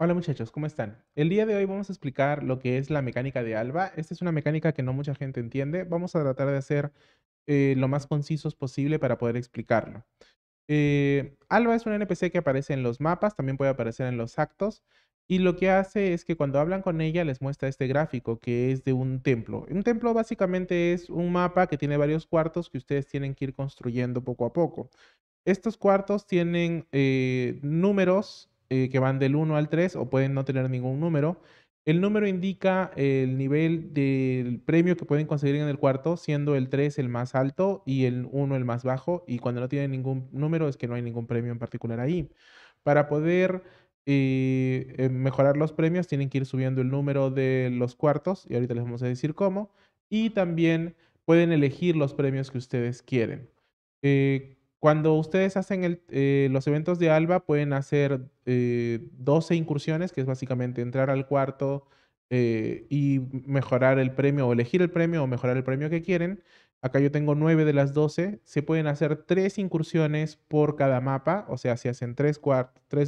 Hola muchachos, ¿cómo están? El día de hoy vamos a explicar lo que es la mecánica de ALBA. Esta es una mecánica que no mucha gente entiende. Vamos a tratar de hacer eh, lo más concisos posible para poder explicarlo. Eh, ALBA es un NPC que aparece en los mapas, también puede aparecer en los actos. Y lo que hace es que cuando hablan con ella les muestra este gráfico que es de un templo. Un templo básicamente es un mapa que tiene varios cuartos que ustedes tienen que ir construyendo poco a poco. Estos cuartos tienen eh, números eh, que van del 1 al 3 o pueden no tener ningún número. El número indica el nivel del premio que pueden conseguir en el cuarto, siendo el 3 el más alto y el 1 el más bajo. Y cuando no tienen ningún número es que no hay ningún premio en particular ahí. Para poder eh, eh, mejorar los premios tienen que ir subiendo el número de los cuartos y ahorita les vamos a decir cómo. Y también pueden elegir los premios que ustedes quieren. Cuando ustedes hacen eh, los eventos de Alba, pueden hacer 12 eh, incursiones, que es básicamente entrar al cuarto eh, y mejorar el premio, o elegir el premio, o mejorar el premio que quieren. Acá yo tengo 9 de las 12. Se pueden hacer 3 incursiones por cada mapa, o sea, se hacen 3,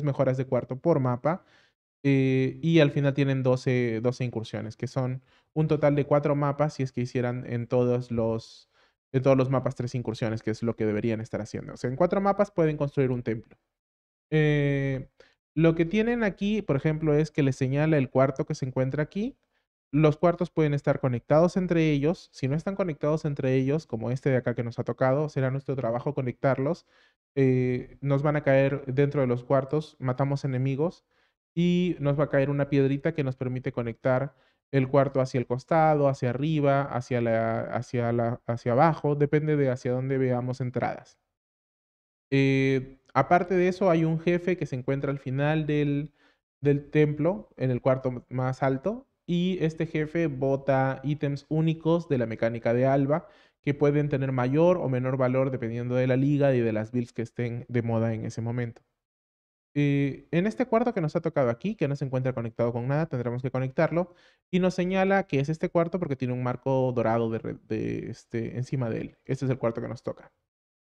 mejoras de cuarto por mapa. y al final tienen 12, 12 incursiones, que son un total de 4 mapas si es que hicieran en todos los de todos los mapas tres incursiones, que es lo que deberían estar haciendo. O sea, en cuatro mapas pueden construir un templo. Eh, lo que tienen aquí, por ejemplo, es que les señala el cuarto que se encuentra aquí. Los cuartos pueden estar conectados entre ellos. Si no están conectados entre ellos, como este de acá que nos ha tocado, será nuestro trabajo conectarlos. Eh, nos van a caer dentro de los cuartos, matamos enemigos y nos va a caer una piedrita que nos permite conectar el cuarto hacia el costado, hacia arriba, hacia, la, hacia, la, hacia abajo, depende de hacia dónde veamos entradas. Eh, aparte de eso, hay un jefe que se encuentra al final del, del templo, en el cuarto más alto, y este jefe bota ítems únicos de la mecánica de Alba que pueden tener mayor o menor valor dependiendo de la liga y de las builds que estén de moda en ese momento. Eh, en este cuarto que nos ha tocado aquí, que no se encuentra conectado con nada, tendremos que conectarlo. Y nos señala que es este cuarto porque tiene un marco dorado de, este, encima de él. Este es el cuarto que nos toca.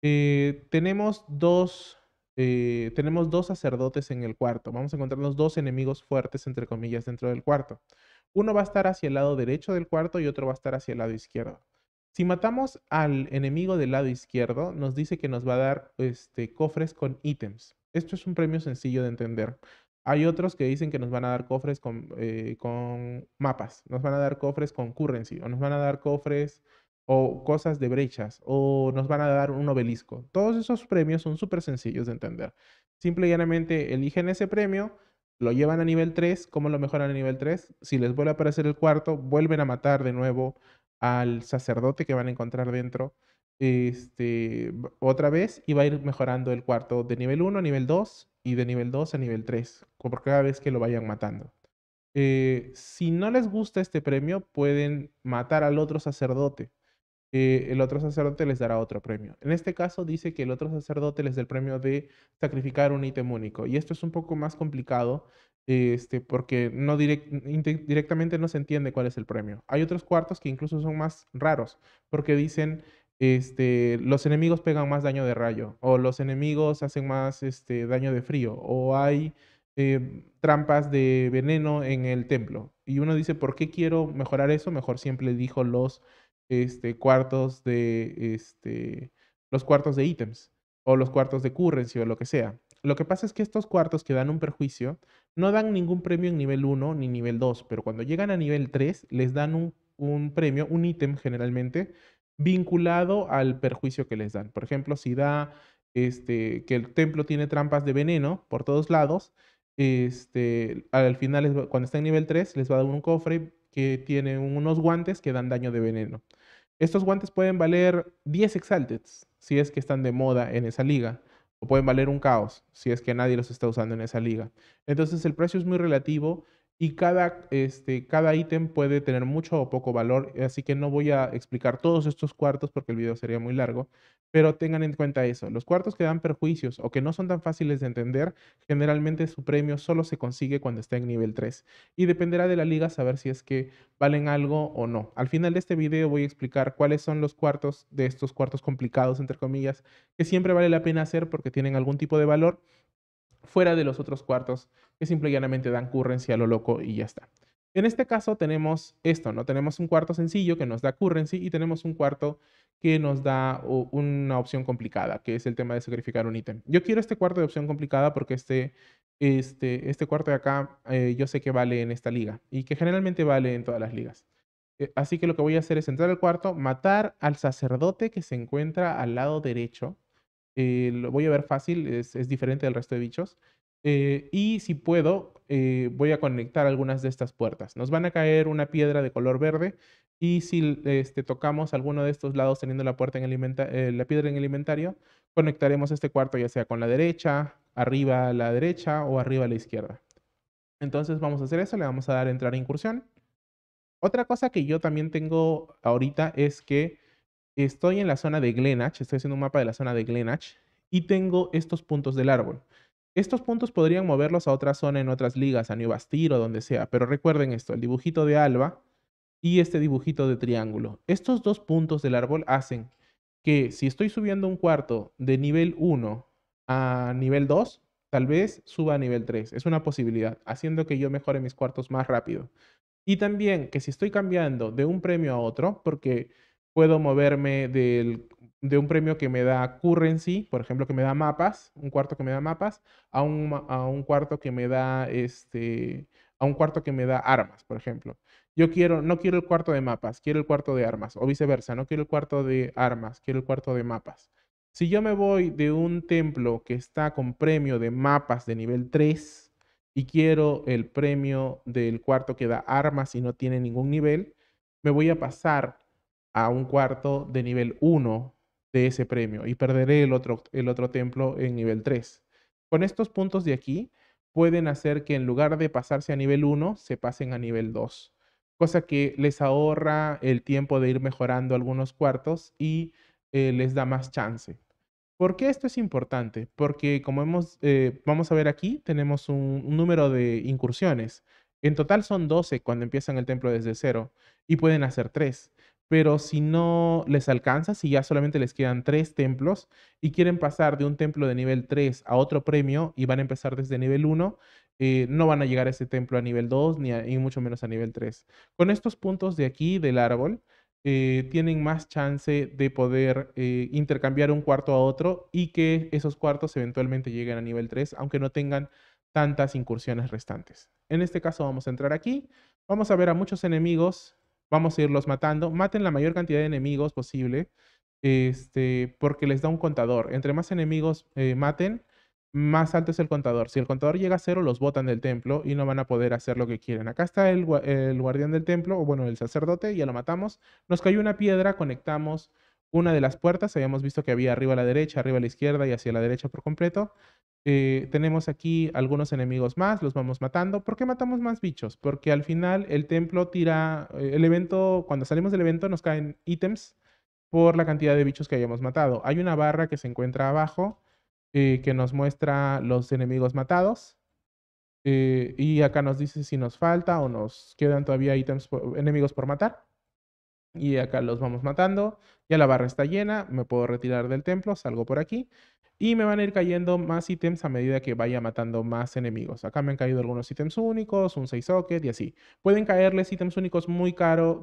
Eh, tenemos, dos, eh, tenemos dos sacerdotes en el cuarto. Vamos a encontrarnos dos enemigos fuertes, entre comillas, dentro del cuarto. Uno va a estar hacia el lado derecho del cuarto y otro va a estar hacia el lado izquierdo. Si matamos al enemigo del lado izquierdo, nos dice que nos va a dar este, cofres con ítems. Esto es un premio sencillo de entender. Hay otros que dicen que nos van a dar cofres eh, con, mapas, nos van a dar cofres con currency, o nos van a dar cofres o cosas de brechas, o nos van a dar un obelisco. Todos esos premios son súper sencillos de entender. Simple y llanamente eligen ese premio, lo llevan a nivel 3, ¿cómo lo mejoran a nivel 3? Si les vuelve a aparecer el cuarto, vuelven a matar de nuevo al sacerdote que van a encontrar dentro. Este, otra vez y va a ir mejorando el cuarto de nivel 1 a nivel 2 y de nivel 2 a nivel 3, por cada vez que lo vayan matando. Eh, si no les gusta este premio, pueden matar al otro sacerdote. Eh, el otro sacerdote les dará otro premio. En este caso dice que el otro sacerdote les da el premio de sacrificar un ítem único. Y esto es un poco más complicado este, porque no directamente no se entiende cuál es el premio. Hay otros cuartos que incluso son más raros porque dicen este, los enemigos pegan más daño de rayo, o los enemigos hacen más este, daño de frío, o hay em, trampas de veneno en el templo. Y uno dice, ¿por qué quiero mejorar eso? Mejor siempre dijo los este, cuartos de este, los cuartos de ítems, o los cuartos de currency, o lo que sea. Lo que pasa es que estos cuartos que dan un perjuicio no dan ningún premio en nivel 1 ni nivel 2, pero cuando llegan a nivel 3 les dan un premio, un ítem generalmente, vinculado al perjuicio que les dan. Por ejemplo, si da este, que el templo tiene trampas de veneno por todos lados, este, al final, cuando está en nivel 3, les va a dar un cofre que tiene unos guantes que dan daño de veneno. Estos guantes pueden valer 10 exalteds, si es que están de moda en esa liga, o pueden valer un caos, si es que nadie los está usando en esa liga. Entonces el precio es muy relativo y cada, este, cada ítem puede tener mucho o poco valor, así que no voy a explicar todos estos cuartos porque el video sería muy largo, pero tengan en cuenta eso, los cuartos que dan perjuicios o que no son tan fáciles de entender, generalmente su premio solo se consigue cuando está en nivel 3 y dependerá de la liga saber si es que valen algo o no. Al final de este video voy a explicar cuáles son los cuartos de estos cuartos complicados, entre comillas, que siempre vale la pena hacer porque tienen algún tipo de valor fuera de los otros cuartos que simplemente llanamente dan currency a lo loco y ya está. En este caso tenemos esto, ¿no? Tenemos un cuarto sencillo que nos da currency y tenemos un cuarto que nos da una opción complicada, que es el tema de sacrificar un ítem. Yo quiero este cuarto de opción complicada porque este, este, este cuarto de acá eh, yo sé que vale en esta liga y que generalmente vale en todas las ligas. Eh, así que lo que voy a hacer es entrar al cuarto, matar al sacerdote que se encuentra al lado derecho eh, lo voy a ver fácil, es, diferente del resto de bichos. Eh, y si puedo, eh, voy a conectar algunas de estas puertas. Nos van a caer una piedra de color verde y si este, tocamos alguno de estos lados teniendo la, puerta en el la piedra en el inventario, conectaremos este cuarto ya sea con la derecha, arriba a la derecha o arriba a la izquierda. Entonces vamos a hacer eso, le vamos a dar entrar a incursión. Otra cosa que yo también tengo ahorita es que estoy en la zona de Glenach, estoy haciendo un mapa de la zona de Glenach y tengo estos puntos del árbol. Estos puntos podrían moverlos a otra zona en otras ligas, a New Bastir o donde sea, pero recuerden esto, el dibujito de alba y este dibujito de triángulo. Estos dos puntos del árbol hacen que si estoy subiendo un cuarto de nivel 1 a nivel 2, tal vez suba a nivel 3. Es una posibilidad, haciendo que yo mejore mis cuartos más rápido. Y también que si estoy cambiando de un premio a otro, porque puedo moverme de un premio que me da currency, por ejemplo, que me da mapas, un cuarto que me da mapas, a un, a un cuarto que me da este, a un cuarto que me da armas, por ejemplo. Yo quiero, no quiero el cuarto de mapas, quiero el cuarto de armas, o viceversa, no quiero el cuarto de armas, quiero el cuarto de mapas. Si yo me voy de un templo que está con premio de mapas de nivel 3 y quiero el premio del cuarto que da armas y no tiene ningún nivel, me voy a pasar a un cuarto de nivel 1 de ese premio y perderé el otro, el otro templo en nivel 3. Con estos puntos de aquí pueden hacer que en lugar de pasarse a nivel 1, se pasen a nivel 2, cosa que les ahorra el tiempo de ir mejorando algunos cuartos y eh, les da más chance. ¿Por qué esto es importante? Porque como hemos, eh, vamos a ver aquí, tenemos un, un número de incursiones. En total son 12 cuando empiezan el templo desde cero y pueden hacer 3 pero si no les alcanza, si ya solamente les quedan tres templos y quieren pasar de un templo de nivel 3 a otro premio y van a empezar desde nivel 1, eh, no van a llegar a ese templo a nivel 2 ni, mucho menos a nivel 3. Con estos puntos de aquí del árbol, eh, tienen más chance de poder eh, intercambiar un cuarto a otro y que esos cuartos eventualmente lleguen a nivel 3, aunque no tengan tantas incursiones restantes. En este caso vamos a entrar aquí, vamos a ver a muchos enemigos vamos a irlos matando. Maten la mayor cantidad de enemigos posible, este, porque les da un contador. Entre más enemigos eh, maten, más alto es el contador. Si el contador llega a cero, los botan del templo y no van a poder hacer lo que quieren. Acá está el, el guardián del templo, o bueno, el sacerdote, ya lo matamos. Nos cayó una piedra, conectamos una de las puertas, habíamos visto que había arriba a la derecha, arriba a la izquierda y hacia la derecha por completo. Eh, tenemos aquí algunos enemigos más, los vamos matando. ¿Por qué matamos más bichos? Porque al final el templo tira, eh, el evento, cuando salimos del evento nos caen ítems por la cantidad de bichos que hayamos matado. Hay una barra que se encuentra abajo eh, que nos muestra los enemigos matados. y acá nos dice si nos falta o nos quedan todavía ítems enemigos por matar. Y acá los vamos matando. Ya la barra está llena, me puedo retirar del templo, salgo por aquí y me van a ir cayendo más ítems a medida que vaya matando más enemigos. Acá me han caído algunos ítems únicos, un 6 socket y así. Pueden caerles ítems únicos muy,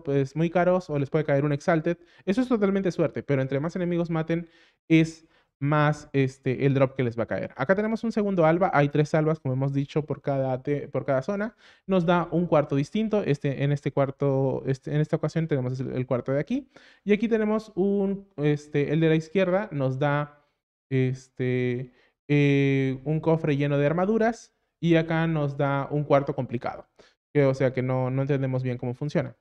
pues, muy caros o les puede caer un exalted. Eso es totalmente suerte, pero entre más enemigos maten es más este, el drop que les va a caer. Acá tenemos un segundo alba, hay tres albas como hemos dicho por cada, por cada zona, nos da un cuarto distinto, este, en, este cuarto, este, en esta ocasión tenemos el, cuarto de aquí, y aquí tenemos un, este, el de la izquierda, nos da este, eh, un cofre lleno de armaduras y acá nos da un cuarto complicado, que, o sea que no, no entendemos bien cómo funciona.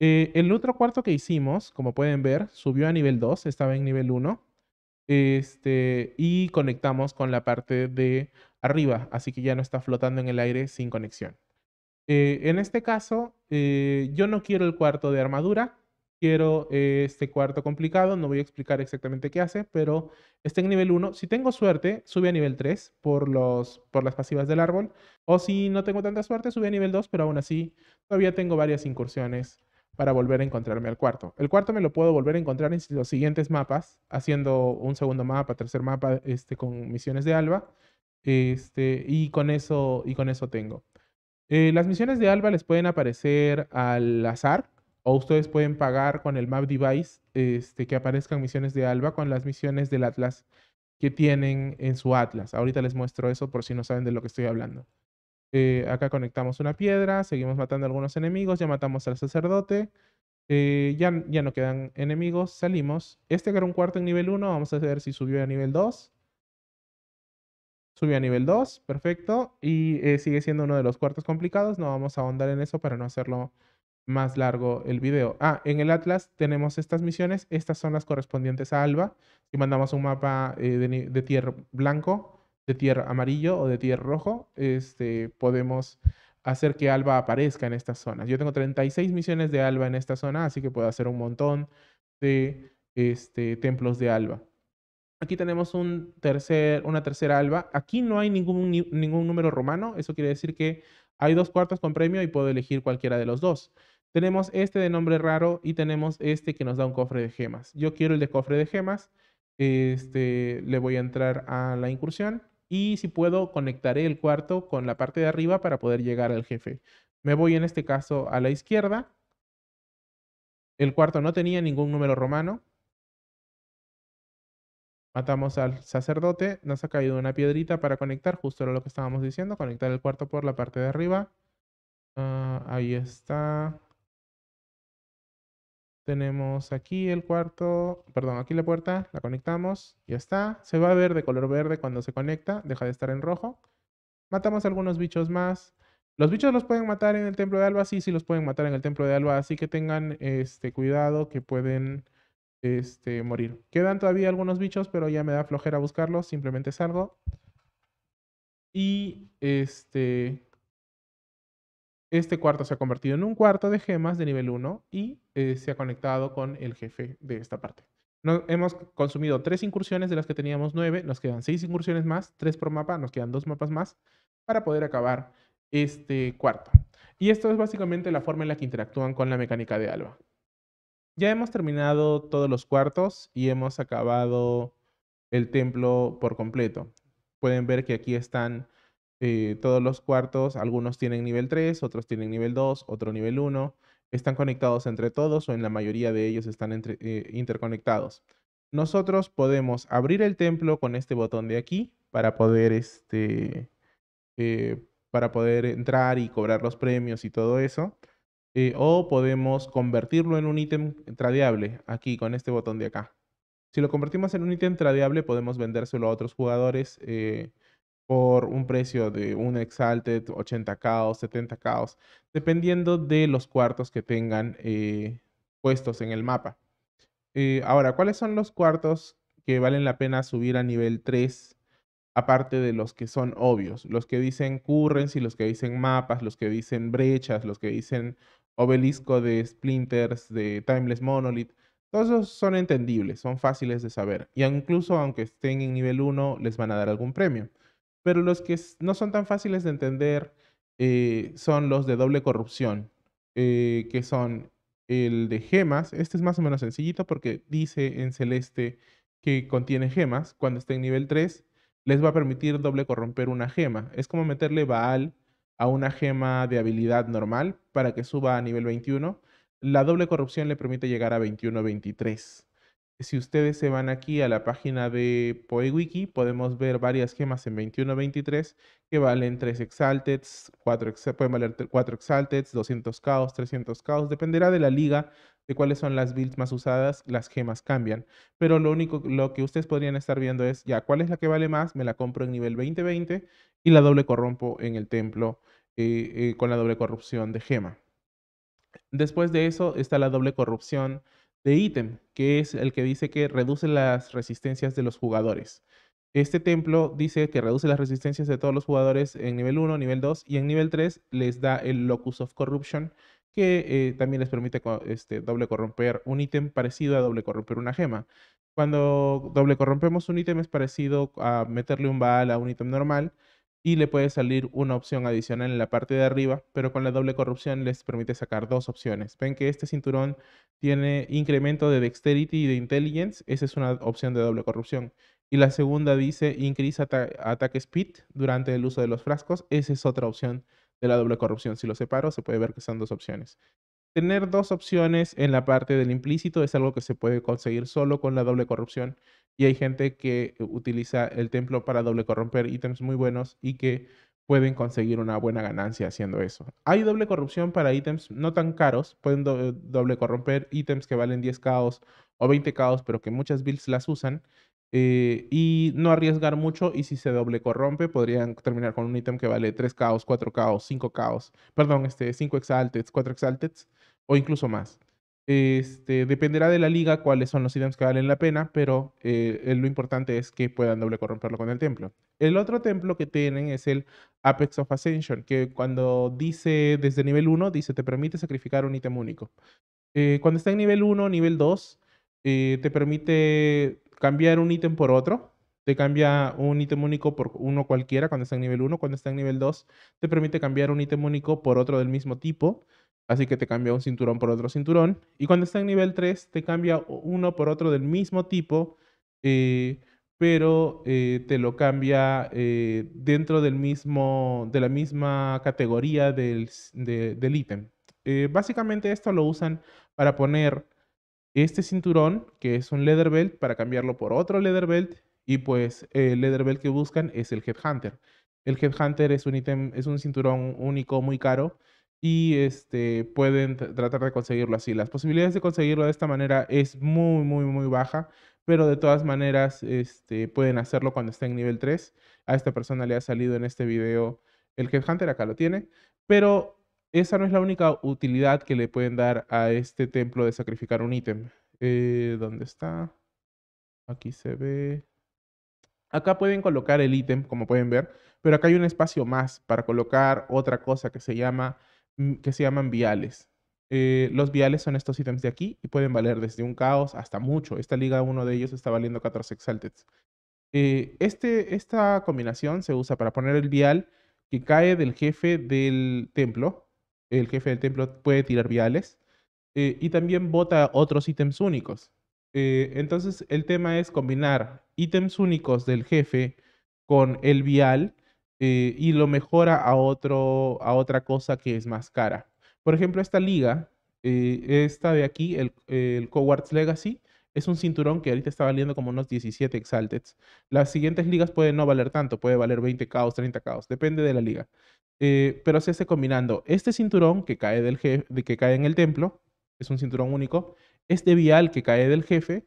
Eh, el otro cuarto que hicimos, como pueden ver, subió a nivel 2, estaba en nivel 1, este, y conectamos con la parte de arriba, así que ya no está flotando en el aire sin conexión. Eh, en este caso, yo no quiero el cuarto de armadura, quiero eh, este cuarto complicado, no voy a explicar exactamente qué hace, pero está en nivel 1. Si tengo suerte, sube a nivel 3 por, por las pasivas del árbol, o si no tengo tanta suerte, sube a nivel 2, pero aún así todavía tengo varias incursiones para volver a encontrarme al cuarto. El cuarto me lo puedo volver a encontrar en los siguientes mapas, haciendo un segundo mapa, tercer mapa, este, con misiones de Alba, este, y, con eso, y con eso tengo. Eh, las misiones de Alba les pueden aparecer al azar, o ustedes pueden pagar con el Map Device este, que aparezcan misiones de ALBA con las misiones del Atlas que tienen en su Atlas. Ahorita les muestro eso por si no saben de lo que estoy hablando. Eh, acá conectamos una piedra, seguimos matando algunos enemigos, ya matamos al sacerdote. Eh, ya, ya no quedan enemigos, salimos. Este que era un cuarto en nivel 1, vamos a ver si subió a nivel 2. Subió a nivel 2, perfecto. Y eh, sigue siendo uno de los cuartos complicados, no vamos a ahondar en eso para no hacerlo más largo el video. Ah, en el Atlas tenemos estas misiones, estas son las correspondientes a Alba. Si mandamos un mapa eh, de, tierra blanco, de tierra amarillo o de tierra rojo, este, podemos hacer que Alba aparezca en estas zonas. Yo tengo 36 misiones de Alba en esta zona, así que puedo hacer un montón de este, templos de Alba. Aquí tenemos un tercer, una tercera alba. Aquí no hay ningún, ningún número romano. Eso quiere decir que hay dos cuartos con premio y puedo elegir cualquiera de los dos. Tenemos este de nombre raro y tenemos este que nos da un cofre de gemas. Yo quiero el de cofre de gemas. Este, le voy a entrar a la incursión y si puedo conectaré el cuarto con la parte de arriba para poder llegar al jefe. Me voy en este caso a la izquierda. El cuarto no tenía ningún número romano. Matamos al sacerdote. Nos ha caído una piedrita para conectar. Justo era lo que estábamos diciendo. Conectar el cuarto por la parte de arriba. Ah, ahí está. Tenemos aquí el cuarto, perdón, aquí la puerta, la conectamos, ya está. Se va a ver de color verde cuando se conecta, deja de estar en rojo. Matamos algunos bichos más. Los bichos los pueden matar en el templo de Alba, sí, sí los pueden matar en el templo de Alba, así que tengan este cuidado que pueden este, morir. Quedan todavía algunos bichos, pero ya me da flojera buscarlos, simplemente salgo. Y este, este cuarto se ha convertido en un cuarto de gemas de nivel 1 y eh, se ha conectado con el jefe de esta parte. hemos consumido tres incursiones de las que teníamos nueve, nos quedan seis incursiones más, tres por mapa, nos quedan dos mapas más para poder acabar este cuarto. Y esto es básicamente la forma en la que interactúan con la mecánica de Alba. Ya hemos terminado todos los cuartos y hemos acabado el templo por completo. Pueden ver que aquí están eh, todos los cuartos, algunos tienen nivel 3, otros tienen nivel 2, otro nivel 1. Están conectados entre todos o en la mayoría de ellos están eh, interconectados. Nosotros podemos abrir el templo con este botón de aquí para poder, este, eh, para poder entrar y cobrar los premios y todo eso. o podemos convertirlo en un ítem tradeable aquí con este botón de acá. Si lo convertimos en un ítem tradeable podemos vendérselo a otros jugadores por un precio de un Exalted, 80K, 70K, dependiendo de los cuartos que tengan eh, puestos en el mapa. Eh, ahora, ¿cuáles son los cuartos que valen la pena subir a nivel 3? Aparte de los que son obvios, los que dicen currency, los que dicen mapas, los que dicen brechas, los que dicen obelisco de splinters, de timeless monolith, todos esos son entendibles, son fáciles de saber. Y incluso aunque estén en nivel 1, les van a dar algún premio pero los que no son tan fáciles de entender eh, son los de doble corrupción, eh, que son el de gemas. Este es más o menos sencillito porque dice en celeste que contiene gemas. Cuando esté en nivel 3, les va a permitir doble corromper una gema. Es como meterle Baal a una gema de habilidad normal para que suba a nivel 21. La doble corrupción le permite llegar a 21-23. Si ustedes se van aquí a la página de PoeWiki, podemos ver varias gemas en 21-23 que valen 3 Exalteds, 4 pueden valer 4 Exalteds, 200 Caos, 300 Caos. Dependerá de la liga, de cuáles son las builds más usadas, las gemas cambian. Pero lo único lo que ustedes podrían estar viendo es, ya, ¿cuál es la que vale más? Me la compro en nivel 20-20 y la doble corrompo en el templo eh, eh, con la doble corrupción de gema. Después de eso está la doble corrupción de ítem, que es el que dice que reduce las resistencias de los jugadores. Este templo dice que reduce las resistencias de todos los jugadores en nivel 1, nivel 2 y en nivel 3 les da el Locus of Corruption, que eh, también les permite este, doble corromper un ítem parecido a doble corromper una gema. Cuando doble corrompemos un ítem es parecido a meterle un bal a un ítem normal, y le puede salir una opción adicional en la parte de arriba, pero con la doble corrupción les permite sacar dos opciones. Ven que este cinturón tiene incremento de dexterity y de intelligence, esa es una opción de doble corrupción. Y la segunda dice increase attack speed durante el uso de los frascos, esa es otra opción de la doble corrupción. Si lo separo se puede ver que son dos opciones. Tener dos opciones en la parte del implícito es algo que se puede conseguir solo con la doble corrupción, y hay gente que utiliza el templo para doble corromper ítems muy buenos y que pueden conseguir una buena ganancia haciendo eso. Hay doble corrupción para ítems no tan caros, pueden doble corromper ítems que valen 10 caos o 20 caos, pero que muchas builds las usan. Eh, y no arriesgar mucho y si se doble corrompe podrían terminar con un ítem que vale 3 caos, 4 caos, 5 caos, perdón, este, 5 exalted, 4 exalted o incluso más. Este, dependerá de la liga cuáles son los ítems que valen la pena, pero eh, lo importante es que puedan doble corromperlo con el templo. El otro templo que tienen es el Apex of Ascension, que cuando dice desde nivel 1, dice te permite sacrificar un ítem único. Eh, cuando está en nivel 1, nivel 2, eh, te permite cambiar un ítem por otro. Te cambia un ítem único por uno cualquiera cuando está en nivel 1. Cuando está en nivel 2, te permite cambiar un ítem único por otro del mismo tipo. Así que te cambia un cinturón por otro cinturón. Y cuando está en nivel 3, te cambia uno por otro del mismo tipo, eh, pero eh, te lo cambia eh, dentro del mismo, de la misma categoría del, del ítem. básicamente esto lo usan para poner este cinturón, que es un leather belt, para cambiarlo por otro leather belt. Y pues el leather belt que buscan es el Headhunter. El Headhunter es un ítem, es un cinturón único muy caro y este, pueden tratar de conseguirlo así. Las posibilidades de conseguirlo de esta manera es muy, muy, muy baja, pero de todas maneras este, pueden hacerlo cuando estén en nivel 3. A esta persona le ha salido en este video el Headhunter, acá lo tiene, pero esa no es la única utilidad que le pueden dar a este templo de sacrificar un ítem. Eh, ¿Dónde está? Aquí se ve. Acá pueden colocar el ítem, como pueden ver, pero acá hay un espacio más para colocar otra cosa que se llama Mm, que se llaman viales. Eh, los viales son estos ítems de aquí y pueden valer desde un caos hasta mucho. Esta liga, uno de ellos está valiendo 14 exalted. Eh, este, esta combinación se usa para poner el vial que cae del jefe del templo. El jefe del templo puede tirar viales. Eh, y también bota otros ítems únicos. entonces el tema es combinar ítems únicos del jefe con el vial eh, y lo mejora a, otro, a otra cosa que es más cara. Por ejemplo, esta liga, eh, esta de aquí, el, el Cowards Legacy, es un cinturón que ahorita está valiendo como unos 17 exalteds. Las siguientes ligas pueden no valer tanto, puede valer 20 caos, 30 caos, depende de la liga. Eh, pero se hace combinando este cinturón que cae, del jefe, que cae en el templo, es un cinturón único, este vial que cae del jefe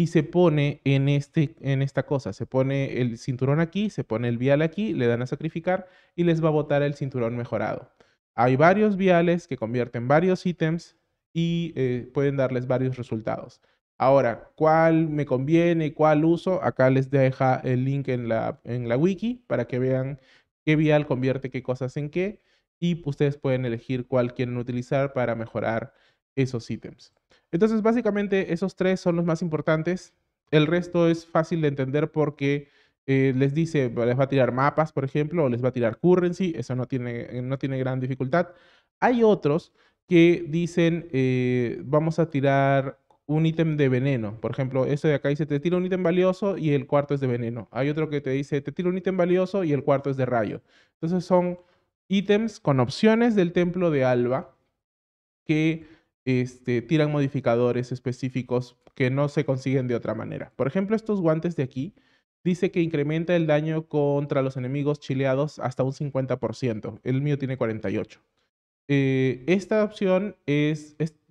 y se pone en, este, en esta cosa. Se pone el cinturón aquí, se pone el vial aquí, le dan a sacrificar y les va a botar el cinturón mejorado. Hay varios viales que convierten varios ítems y eh, pueden darles varios resultados. Ahora, ¿cuál me conviene? ¿Cuál uso? Acá les deja el link en la, en la wiki para que vean qué vial convierte qué cosas en qué y ustedes pueden elegir cuál quieren utilizar para mejorar esos ítems. Entonces, básicamente, esos tres son los más importantes. El resto es fácil de entender porque eh, les dice, les va a tirar mapas, por ejemplo, o les va a tirar currency, eso no tiene, eh, no tiene gran dificultad. Hay otros que dicen, eh, vamos a tirar un ítem de veneno. Por ejemplo, eso de acá dice, te tiro un ítem valioso y el cuarto es de veneno. Hay otro que te dice, te tiro un ítem valioso y el cuarto es de rayo. Entonces son ítems con opciones del templo de Alba que este, tiran modificadores específicos que no se consiguen de otra manera. Por ejemplo, estos guantes de aquí dice que incrementa el daño contra los enemigos chileados hasta un 50%. El mío tiene 48. Eh, esta opción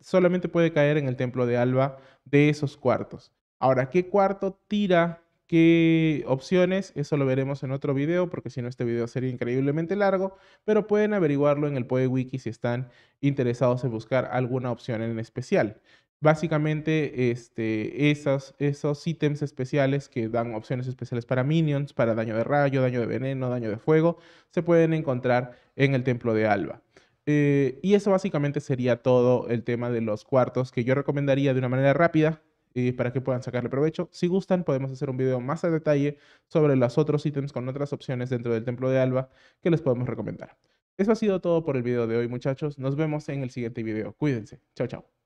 solamente puede caer en el templo de Alba de esos cuartos. Ahora, ¿qué cuarto tira qué opciones, eso lo veremos en otro video, porque si no este video sería increíblemente largo, pero pueden averiguarlo en el Poe Wiki si están interesados en buscar alguna opción en especial. Básicamente, este, esos, esos ítems especiales que dan opciones especiales para minions, para daño de rayo, daño de veneno, daño de fuego, se pueden encontrar en el Templo de Alba. Eh, y eso básicamente sería todo el tema de los cuartos que yo recomendaría de una manera rápida, y para que puedan sacarle provecho. Si gustan, podemos hacer un video más a detalle sobre los otros ítems con otras opciones dentro del templo de Alba que les podemos recomendar. Eso ha sido todo por el video de hoy, muchachos. Nos vemos en el siguiente video. Cuídense. Chao, chao.